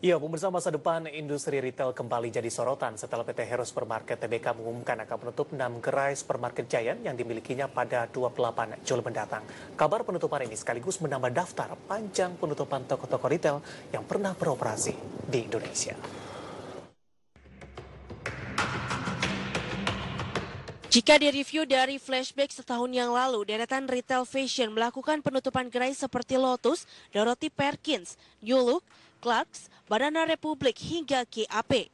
Ya, pemirsa masa depan industri retail kembali jadi sorotan setelah PT Hero Supermarket TBK mengumumkan akan menutup 6 gerai supermarket giant yang dimilikinya pada 28 Juli mendatang. Kabar penutupan ini sekaligus menambah daftar panjang penutupan toko-toko retail yang pernah beroperasi di Indonesia. Jika direview dari flashback setahun yang lalu, deretan retail fashion melakukan penutupan gerai seperti Lotus, Dorothy Perkins, New Look, Clarks, Banana Republik hingga KAP.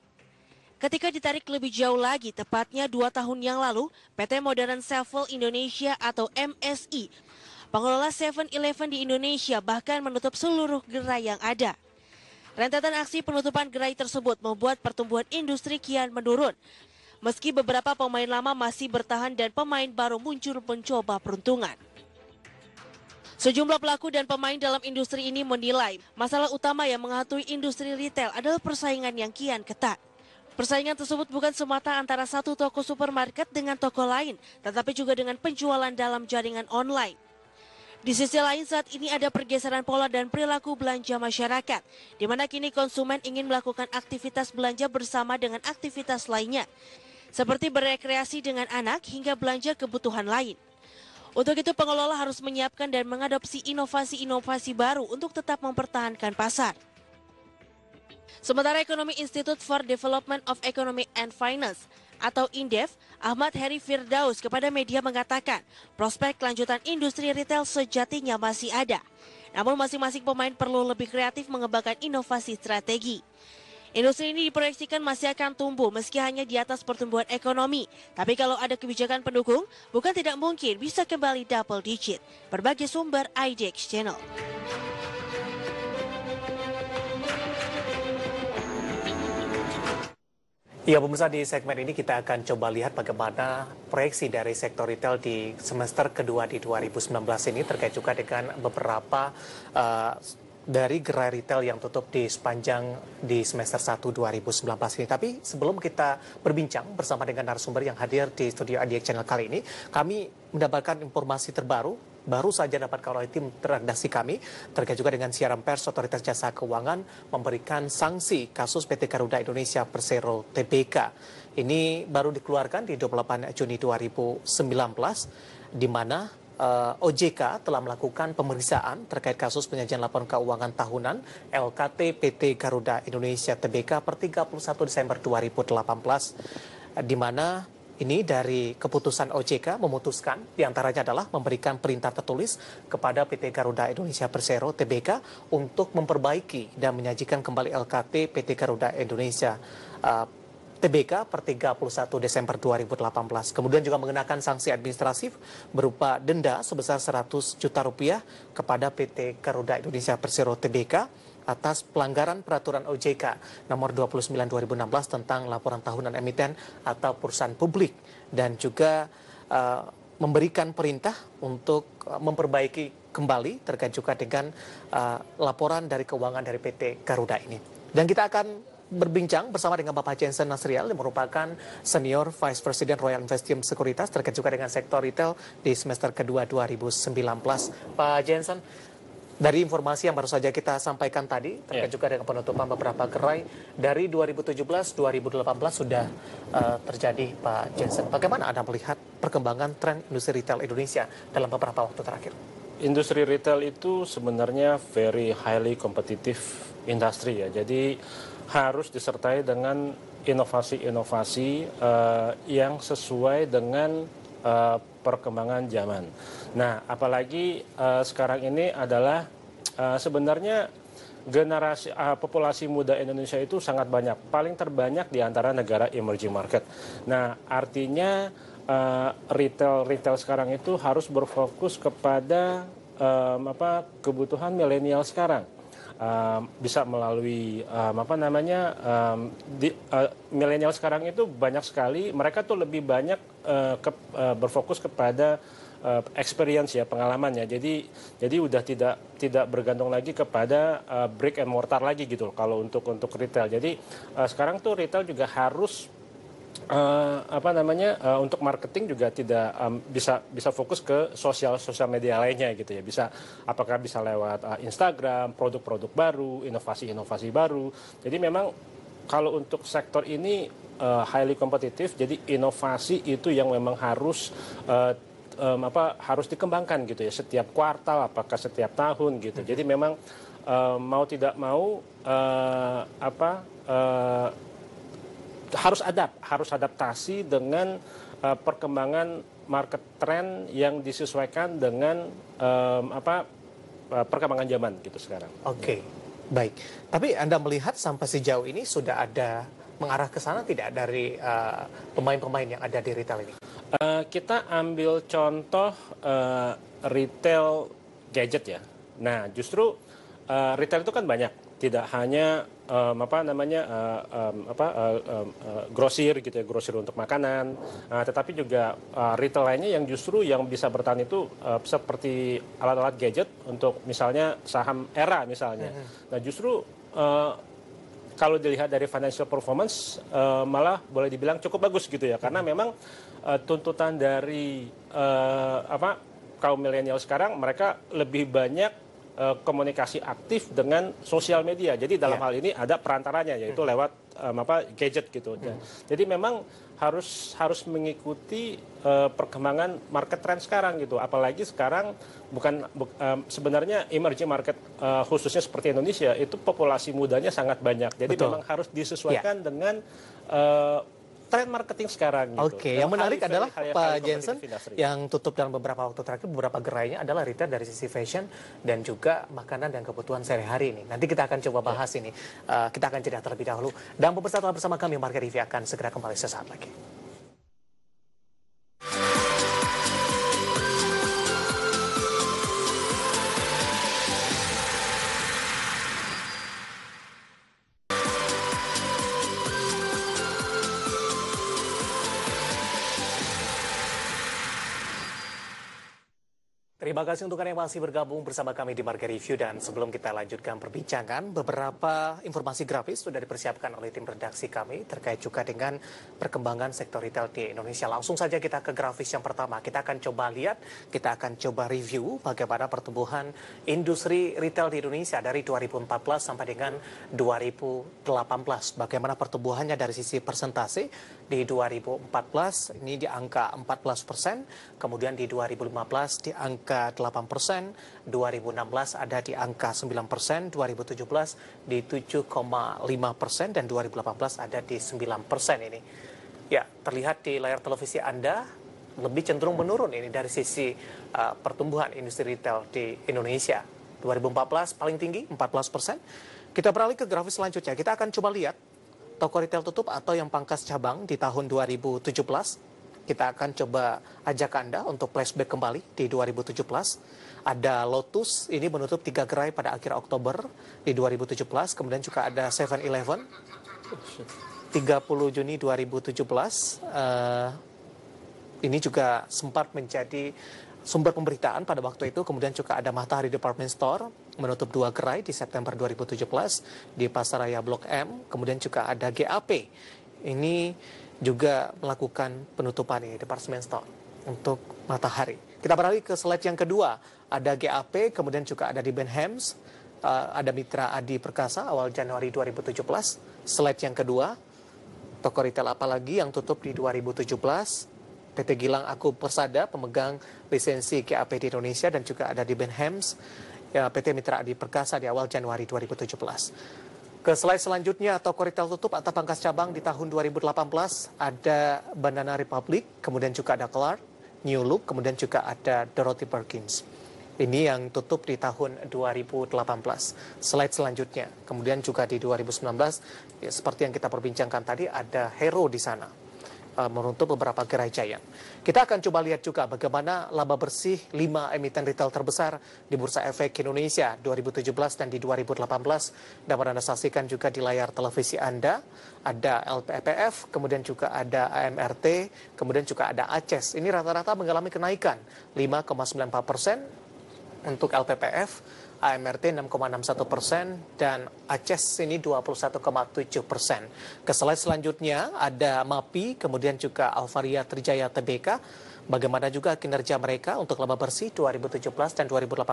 Ketika ditarik lebih jauh lagi, tepatnya dua tahun yang lalu, PT Modern Sevel Indonesia atau MSI, pengelola 7-Eleven di Indonesia bahkan menutup seluruh gerai yang ada. Rentetan aksi penutupan gerai tersebut membuat pertumbuhan industri kian menurun. Meski beberapa pemain lama masih bertahan dan pemain baru muncul mencoba peruntungan. Sejumlah pelaku dan pemain dalam industri ini menilai masalah utama yang mengatui industri retail adalah persaingan yang kian ketat. Persaingan tersebut bukan semata antara satu toko supermarket dengan toko lain, tetapi juga dengan penjualan dalam jaringan online. Di sisi lain saat ini ada pergeseran pola dan perilaku belanja masyarakat, di mana kini konsumen ingin melakukan aktivitas belanja bersama dengan aktivitas lainnya, seperti berekreasi dengan anak hingga belanja kebutuhan lain. Untuk itu pengelola harus menyiapkan dan mengadopsi inovasi-inovasi baru untuk tetap mempertahankan pasar. Sementara Ekonomi Institute for Development of Economy and Finance atau INDEF, Ahmad Heri Firdaus kepada media mengatakan prospek kelanjutan industri retail sejatinya masih ada. Namun masing-masing pemain perlu lebih kreatif mengembangkan inovasi strategi. Industri ini diproyeksikan masih akan tumbuh meski hanya di atas pertumbuhan ekonomi. Tapi kalau ada kebijakan pendukung, bukan tidak mungkin bisa kembali double digit. Berbagai sumber IDX Channel. Ya pemirsa di segmen ini kita akan coba lihat bagaimana proyeksi dari sektor retail di semester kedua di 2019 ini terkait juga dengan beberapa uh, dari gerai retail yang tutup di sepanjang di semester 1 2019 ini. Tapi sebelum kita berbincang bersama dengan narasumber yang hadir di studio ADX Channel kali ini, kami mendapatkan informasi terbaru baru saja kalau oleh tim redaksi kami terkait juga dengan siaran pers Otoritas Jasa Keuangan memberikan sanksi kasus PT Garuda Indonesia Persero TBK. Ini baru dikeluarkan di 28 Juni 2019 di mana uh, eh, OJK telah melakukan pemeriksaan terkait kasus penyajian laporan keuangan tahunan LKT PT Garuda Indonesia Tbk per 31 Desember 2018 di mana ini dari keputusan OJK memutuskan diantaranya adalah memberikan perintah tertulis kepada PT Garuda Indonesia Persero TBK untuk memperbaiki dan menyajikan kembali LKT PT Garuda Indonesia uh, TBK per 31 Desember 2018. Kemudian juga mengenakan sanksi administratif berupa denda sebesar 100 juta rupiah kepada PT Garuda Indonesia Persero TBK atas pelanggaran peraturan OJK nomor 29 2016 tentang laporan tahunan emiten atau perusahaan publik dan juga uh, memberikan perintah untuk eh, memperbaiki kembali terkait juga dengan uh, laporan dari keuangan dari PT Garuda ini. Dan kita akan berbincang bersama dengan Bapak Jensen Nasrial yang merupakan Senior Vice President Royal Investment Sekuritas terkait juga dengan sektor retail di semester kedua 2019. Pak Jensen, dari informasi yang baru saja kita sampaikan tadi terkait yeah. juga dengan penutupan beberapa gerai dari 2017-2018 sudah uh, terjadi Pak Jensen. Bagaimana Anda melihat perkembangan tren industri retail Indonesia dalam beberapa waktu terakhir? Industri retail itu sebenarnya very highly competitive industri ya. Jadi harus disertai dengan inovasi-inovasi uh, yang sesuai dengan uh, perkembangan zaman. Nah, apalagi uh, sekarang ini adalah uh, sebenarnya generasi uh, populasi muda Indonesia itu sangat banyak, paling terbanyak di antara negara emerging market. Nah, artinya retail retail retail sekarang itu harus berfokus kepada um, apa kebutuhan milenial sekarang um, bisa melalui um, apa namanya um, di, uh, milenial sekarang itu banyak sekali mereka tuh lebih banyak uh, ke, uh, berfokus kepada uh, experience ya pengalamannya jadi jadi udah tidak tidak bergantung lagi kepada uh, brick and mortar lagi gitu loh, kalau untuk untuk retail jadi uh, sekarang tuh retail juga harus uh, apa namanya uh, untuk marketing juga tidak um, bisa bisa fokus ke sosial sosial media lainnya gitu ya bisa apakah bisa lewat uh, Instagram produk-produk baru inovasi-inovasi baru jadi memang kalau untuk sektor ini uh, highly kompetitif jadi inovasi itu yang memang harus uh, um, apa harus dikembangkan gitu ya setiap kuartal apakah setiap tahun gitu hmm. jadi memang um, mau tidak mau uh, apa uh, harus adapt, harus adaptasi dengan uh, perkembangan market trend yang disesuaikan dengan um, apa uh, perkembangan zaman gitu sekarang. Oke, okay. baik. Tapi Anda melihat sampai sejauh ini sudah ada mengarah ke sana tidak dari eh, pemain-pemain uh, yang ada di retail ini? Uh, kita ambil contoh uh, retail gadget ya. Nah, justru uh, retail itu kan banyak tidak hanya um, apa namanya uh, um, apa uh, um, uh, grosir gitu ya grosir untuk makanan uh, tetapi juga uh, retail lainnya yang justru yang bisa bertahan itu uh, seperti alat-alat gadget untuk misalnya saham era misalnya iya, iya. nah justru uh, kalau dilihat dari financial performance uh, malah boleh dibilang cukup bagus gitu ya karena iya. memang uh, tuntutan dari uh, apa kaum milenial sekarang mereka lebih banyak Eh, komunikasi aktif dengan sosial media. Jadi dalam yeah. hal ini ada perantaranya yaitu hmm. lewat um, apa gadget gitu. Hmm. Jadi memang harus harus mengikuti uh, perkembangan market trend sekarang gitu. Apalagi sekarang bukan bu, um, sebenarnya emerging market uh, khususnya seperti Indonesia itu populasi mudanya sangat banyak. Jadi Betul. memang harus disesuaikan yeah. dengan uh, tren marketing sekarang. Gitu. Oke, okay. yang menarik hari, adalah hari, Pak hari Jensen yang tutup dalam beberapa waktu terakhir beberapa gerainya adalah retail dari sisi fashion dan juga makanan dan kebutuhan sehari-hari ini. Nanti kita akan coba iya. bahas yeah. ini. Uh, kita akan jeda terlebih dahulu dan pemirsa telah bersama kami Market Review akan segera kembali sesaat lagi. Terima kasih untuk kalian yang masih bergabung bersama kami di Market Review dan sebelum kita lanjutkan perbincangan, beberapa informasi grafis sudah dipersiapkan oleh tim redaksi kami terkait juga dengan perkembangan sektor retail di Indonesia. Langsung saja kita ke grafis yang pertama. Kita akan coba lihat, kita akan coba review bagaimana pertumbuhan industri retail di Indonesia dari 2014 sampai dengan 2018. Bagaimana pertumbuhannya dari sisi persentase di 2014 ini di angka 14 persen, kemudian di 2015 di angka 8 persen, 2016 ada di angka 9 persen, 2017 di 7,5 persen, dan 2018 ada di 9 persen ini. Ya, terlihat di layar televisi Anda lebih cenderung menurun ini dari sisi uh, pertumbuhan industri retail di Indonesia. 2014 paling tinggi 14 persen. Kita beralih ke grafis selanjutnya. Kita akan coba lihat toko retail tutup atau yang pangkas cabang di tahun 2017 kita akan coba ajak Anda untuk flashback kembali di 2017. Ada Lotus, ini menutup tiga gerai pada akhir Oktober di 2017. Kemudian juga ada 7-Eleven, 30 Juni 2017. Eh, ini juga sempat menjadi sumber pemberitaan pada waktu itu. Kemudian juga ada Matahari Department Store, menutup dua gerai di September 2017 di Pasaraya Blok M. Kemudian juga ada GAP. Ini juga melakukan penutupan ini Departemen Store untuk matahari. Kita beralih ke slide yang kedua. Ada GAP, kemudian juga ada di Benhams, eh, ada Mitra Adi Perkasa awal Januari 2017. Slide yang kedua, toko retail apalagi yang tutup di 2017? PT Gilang Aku Persada pemegang lisensi GAP di Indonesia dan juga ada di Benhams, ya, PT Mitra Adi Perkasa di awal Januari 2017. Ke slide selanjutnya, atau retail tutup atau pangkas cabang di tahun 2018 ada Banana Republic, kemudian juga ada Clark, New Look, kemudian juga ada Dorothy Perkins. Ini yang tutup di tahun 2018. Slide selanjutnya, kemudian juga di 2019, ya seperti yang kita perbincangkan tadi, ada Hero di sana. Eh, menuntut beberapa gerai giant. Kita akan coba lihat juga bagaimana laba bersih 5 emiten retail terbesar di Bursa Efek Indonesia 2017 dan di 2018 dapat Anda saksikan juga di layar televisi Anda. Ada LPPF, kemudian juga ada AMRT, kemudian juga ada ACES. Ini rata-rata mengalami kenaikan 5,94 persen untuk LPPF, AMRT 6,61 persen, dan Aceh ini 21,7 persen. Ke selanjutnya ada MAPI, kemudian juga Alvaria Trijaya TBK, Bagaimana juga kinerja mereka untuk laba bersih 2017 dan 2018,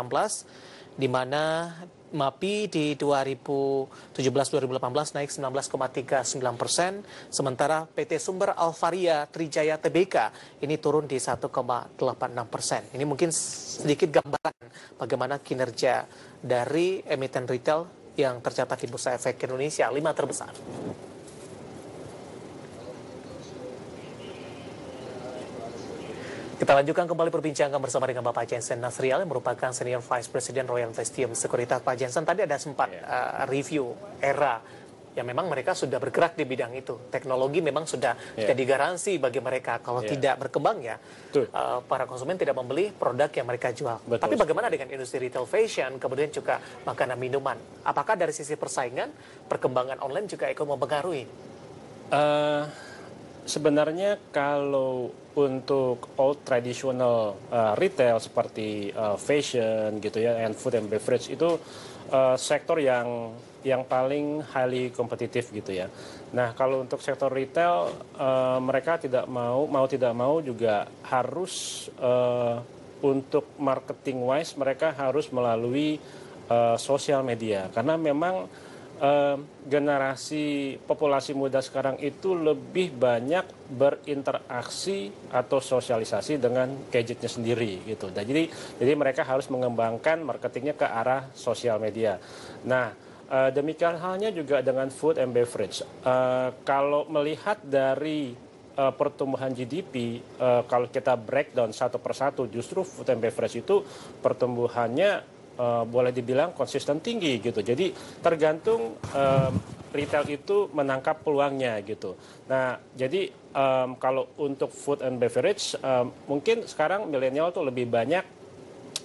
di mana MAPI di 2017-2018 naik 19,39 persen, sementara PT Sumber Alvaria Trijaya TBK ini turun di 1,86 persen. Ini mungkin sedikit gambaran bagaimana kinerja dari emiten retail yang tercatat di Bursa Efek Indonesia, lima terbesar. Kita lanjutkan kembali perbincangan bersama dengan Bapak Jensen Nasrial yang merupakan Senior Vice President Royal Vestium Sekuritas. Pak Jensen tadi ada sempat uh, review era yang memang mereka sudah bergerak di bidang itu. Teknologi memang sudah yeah. Iya. jadi garansi bagi mereka kalau yeah. tidak berkembang ya uh, para konsumen tidak membeli produk yang mereka jual. Betul. Tapi bagaimana dengan industri retail fashion kemudian juga makanan minuman? Apakah dari sisi persaingan perkembangan online juga ikut mempengaruhi? Uh, Sebenarnya kalau untuk old traditional uh, retail seperti uh, fashion gitu ya and food and beverage itu uh, sektor yang yang paling highly kompetitif gitu ya. Nah kalau untuk sektor retail uh, mereka tidak mau mau tidak mau juga harus uh, untuk marketing wise mereka harus melalui uh, sosial media karena memang eh, generasi populasi muda sekarang itu lebih banyak berinteraksi atau sosialisasi dengan gadgetnya sendiri gitu. Dan jadi jadi mereka harus mengembangkan marketingnya ke arah sosial media. Nah eh, demikian halnya juga dengan food and beverage. Eh, kalau melihat dari uh, pertumbuhan GDP uh, eh, kalau kita breakdown satu persatu justru food and beverage itu pertumbuhannya Eh, boleh dibilang konsisten tinggi gitu. Jadi tergantung um, retail itu menangkap peluangnya gitu. Nah, jadi um, kalau untuk food and beverage um, mungkin sekarang milenial tuh lebih banyak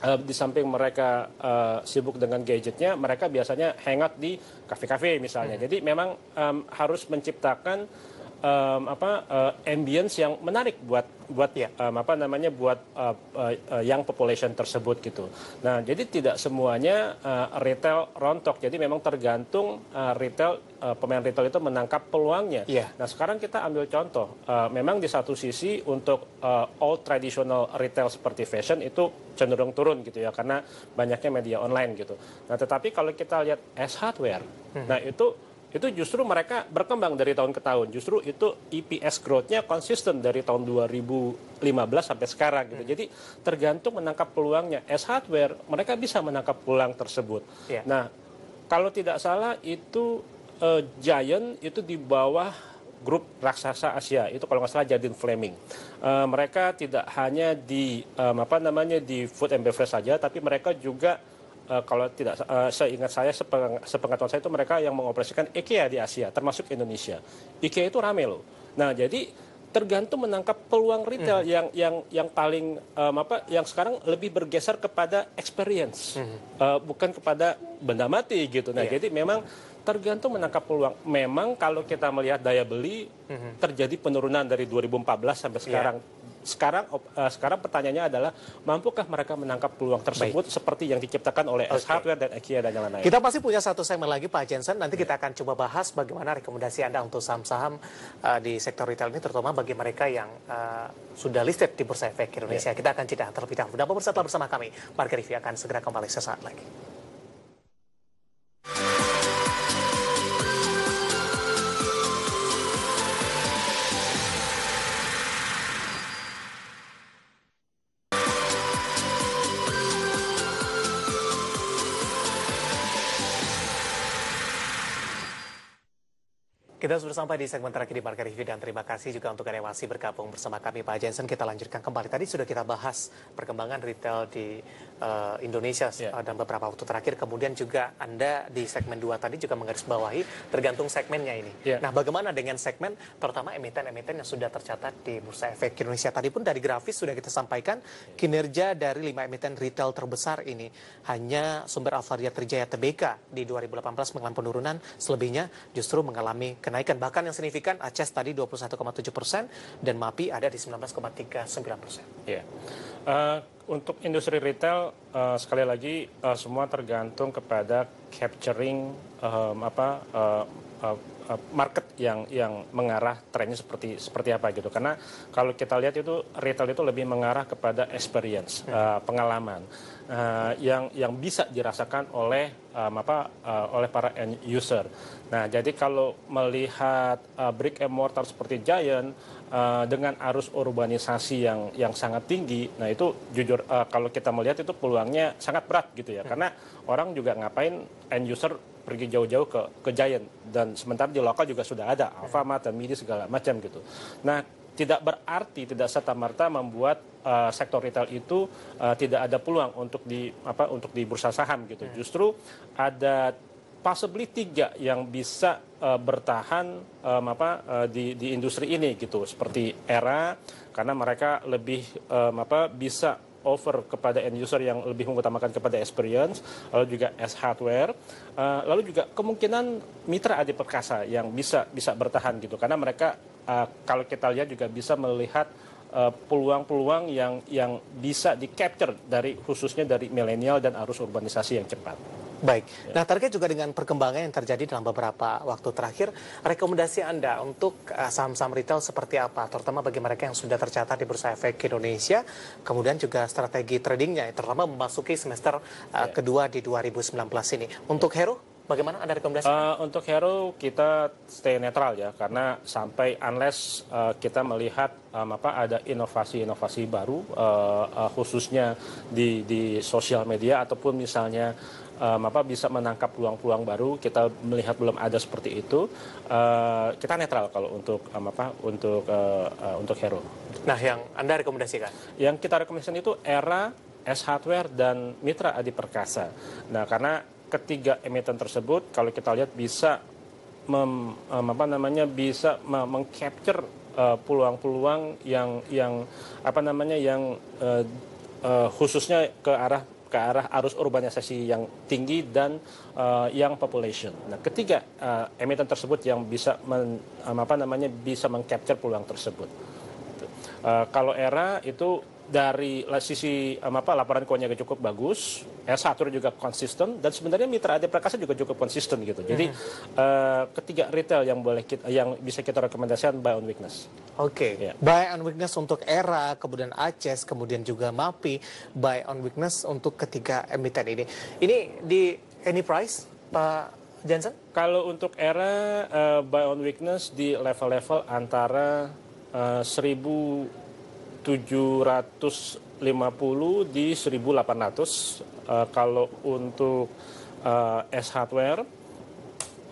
uh, di samping mereka uh, sibuk dengan gadgetnya, mereka biasanya hangout di kafe-kafe misalnya. Hmm. Jadi memang um, harus menciptakan um, apa uh, ambience yang menarik buat buat ya um, apa namanya buat uh, eh, uh, eh, yang population tersebut gitu. Nah, jadi tidak semuanya uh, retail rontok. Jadi memang tergantung uh, retail uh, pemain retail itu menangkap peluangnya. Yeah. Nah, sekarang kita ambil contoh. Uh, memang di satu sisi untuk uh, all traditional retail seperti fashion itu cenderung turun gitu ya karena banyaknya media online gitu. Nah, tetapi kalau kita lihat as hardware, mm -hmm. nah itu itu justru mereka berkembang dari tahun ke tahun. Justru itu EPS growth-nya konsisten dari tahun 2015 sampai sekarang gitu. Hmm. Jadi tergantung menangkap peluangnya. As hardware mereka bisa menangkap peluang tersebut. Yeah. Nah, kalau tidak salah itu uh, Giant itu di bawah grup raksasa Asia itu kalau nggak salah Jadin Fleming. Uh, mereka tidak hanya di um, apa namanya di food and beverage saja, tapi mereka juga Eh, kalau tidak uh, seingat saya sepeng, sepengetahuan saya itu mereka yang mengoperasikan IKEA di Asia termasuk Indonesia. IKEA itu rame loh. Nah, jadi tergantung menangkap peluang retail mm. yang yang yang paling um, apa yang sekarang lebih bergeser kepada experience mm. uh, bukan kepada benda mati gitu. Nah, yeah. jadi memang tergantung menangkap peluang. Memang kalau kita melihat daya beli mm. terjadi penurunan dari 2014 sampai iya. sekarang. Yeah sekarang uh, sekarang pertanyaannya adalah mampukah mereka menangkap peluang tersebut Baik. seperti yang diciptakan oleh okay. S Hardware dan IKEA dan yang lain-lain. Kita pasti punya satu segmen lagi Pak Jensen nanti iya. kita akan coba bahas bagaimana rekomendasi Anda untuk saham-saham uh, di sektor retail ini terutama bagi mereka yang uh, sudah listed di Bursa Efek Indonesia. Yeah. Kita akan cerita terlebih dahulu. dapat pemirsa bersama kami. Market Review akan segera kembali sesaat lagi. Kita sudah sampai di segmen terakhir di Market Review dan terima kasih juga untuk yang masih bergabung bersama kami Pak Jensen. Kita lanjutkan kembali. Tadi sudah kita bahas perkembangan retail di uh, Indonesia yeah. dan beberapa waktu terakhir. Kemudian juga Anda di segmen 2 tadi juga menggarisbawahi tergantung segmennya ini. Yeah. Nah bagaimana dengan segmen terutama emiten-emiten yang sudah tercatat di Bursa Efek Indonesia. Tadi pun dari grafis sudah kita sampaikan kinerja dari 5 emiten retail terbesar ini. Hanya sumber Alfaria Terjaya TBK di 2018 mengalami penurunan selebihnya justru mengalami kenaikan kenaikan bahkan yang signifikan Aceh tadi 21,7 persen dan MAPI ada di 19,39 persen. Yeah. Iya. Uh, untuk industri retail uh, sekali lagi uh, semua tergantung kepada capturing um, apa uh, uh, Eh, market yang yang mengarah trennya seperti seperti apa gitu. Karena kalau kita lihat itu retail itu lebih mengarah kepada experience, uh, pengalaman uh, yang yang bisa dirasakan oleh um, apa uh, oleh para end user. Nah, jadi kalau melihat uh, brick and mortar seperti Giant uh, dengan arus urbanisasi yang yang sangat tinggi, nah itu jujur uh, kalau kita melihat itu peluangnya sangat berat gitu ya. Hmm. Karena orang juga ngapain end user pergi jauh-jauh ke ke Giant dan sementara di lokal juga sudah ada Alfamart iya. dan Midi segala macam gitu. Nah, tidak berarti tidak serta merta membuat uh, sektor retail itu uh, tidak ada peluang untuk di apa untuk di bursa saham gitu. Hmm. Justru ada possibly tiga yang bisa uh, bertahan um, apa uh, di di industri ini gitu seperti era karena mereka lebih um, apa bisa over kepada end user yang lebih mengutamakan kepada experience, lalu juga as hardware, uh, lalu juga kemungkinan mitra Adi Perkasa yang bisa bisa bertahan gitu karena mereka uh, kalau kita lihat juga bisa melihat eh, peluang-peluang yang yang bisa di capture dari khususnya dari milenial dan arus urbanisasi yang cepat. Baik. Ya. Nah, terkait juga dengan perkembangan yang terjadi dalam beberapa waktu terakhir, rekomendasi Anda untuk eh, saham-saham retail seperti apa, terutama bagi mereka yang sudah tercatat di Bursa Efek Indonesia, kemudian juga strategi tradingnya, terutama memasuki semester eh, ya. kedua di 2019 ini. Untuk Heru, bagaimana Anda rekomendasi? Uh, untuk Heru, kita stay netral ya karena sampai unless uh, kita melihat um, apa ada inovasi-inovasi baru uh, uh, khususnya di di sosial media ataupun misalnya um, apa bisa menangkap peluang-peluang baru kita melihat belum ada seperti itu uh, kita netral kalau untuk um, apa untuk uh, uh, untuk hero nah yang anda rekomendasikan yang kita rekomendasikan itu era S Hardware dan Mitra Adi Perkasa nah karena ketiga emiten tersebut kalau kita lihat bisa mem, um, apa namanya bisa mengcapture peluang-peluang yang yang apa namanya yang uh, uh, khususnya ke arah ke arah arus urbanisasi yang tinggi dan uh, eh, yang population. Nah, ketiga uh, emiten tersebut yang bisa men, apa namanya bisa mengcapture peluang tersebut. Uh, kalau era itu dari sisi um, apa laporan keuangannya cukup bagus, ya, S1 juga konsisten dan sebenarnya Mitra Adi Prakasa juga cukup konsisten gitu. Jadi uh, ketiga retail yang boleh kita yang bisa kita rekomendasikan buy on weakness. Oke. Okay. Ya. Yeah. Buy on weakness untuk Era, kemudian Aces, kemudian juga Mapi, buy on weakness untuk ketiga emiten ini. Ini di any price Pak Jansen? Kalau untuk Era uh, buy on weakness di level-level antara uh, eh, 1000 750 di 1800 uh, eh, kalau untuk uh, S hardware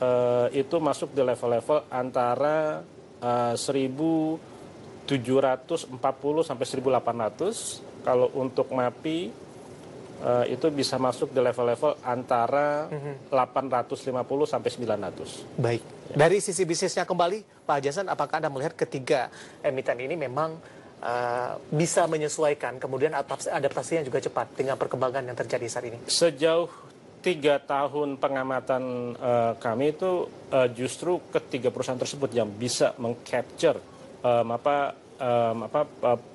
uh, itu masuk di level-level antara uh, 1740 sampai 1800 kalau untuk MAPI uh, itu bisa masuk di level-level antara mm -hmm. 850 sampai 900. Baik. Ya. Dari sisi bisnisnya kembali, Pak Jason, apakah Anda melihat ketiga emiten ini memang uh, bisa menyesuaikan kemudian adaptasi yang juga cepat dengan perkembangan yang terjadi saat ini? Sejauh tiga tahun pengamatan uh, kami itu uh, justru ketiga perusahaan tersebut yang bisa mengcapture um, apa um, apa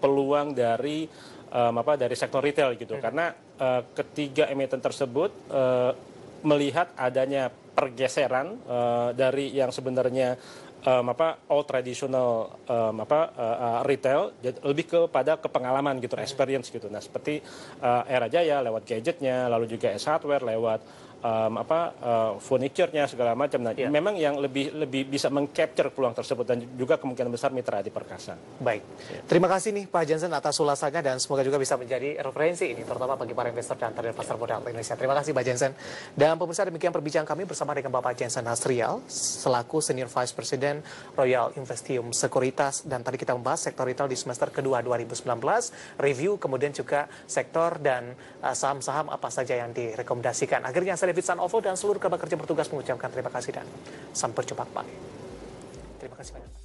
peluang dari um, apa dari sektor retail gitu hmm. karena uh, ketiga emiten tersebut uh, melihat adanya pergeseran uh, dari yang sebenarnya um, apa all traditional um, apa uh, uh retail lebih kepada kepengalaman gitu hmm. experience gitu nah seperti uh, era jaya lewat gadgetnya lalu juga es hardware lewat um, apa uh, eh, furniturnya segala macam. Nah, ya. memang yang lebih lebih bisa mengcapture peluang tersebut dan juga kemungkinan besar mitra di perkasa. Baik. Ya. Terima kasih nih Pak Jensen atas ulasannya dan semoga juga bisa menjadi referensi ini terutama bagi para investor dan trader pasar modal Indonesia. Terima kasih Pak Jensen. Dan pemirsa demikian perbincangan kami bersama dengan Bapak Jensen Hasrial selaku Senior Vice President Royal Investium Sekuritas dan tadi kita membahas sektor retail di semester kedua 2019, review kemudian juga sektor dan eh, saham-saham uh, apa saja yang direkomendasikan. Akhirnya saya David Sanovo dan seluruh kerabat kerja bertugas mengucapkan terima kasih dan sampai jumpa kembali. Terima kasih banyak.